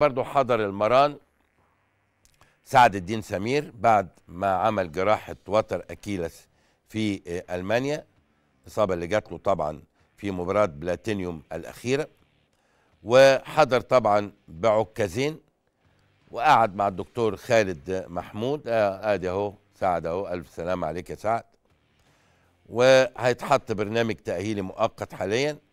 برضو حضر المران سعد الدين سمير بعد ما عمل جراحة وتر أكيلس في آه، ألمانيا الإصابة اللي جات له طبعا في مباراة بلاتينيوم الأخيرة وحضر طبعا بعكازين وقعد مع الدكتور خالد محمود آه، ادي اهو سعد اهو الف سلام عليك يا سعد وهيتحط برنامج تاهيلي مؤقت حاليا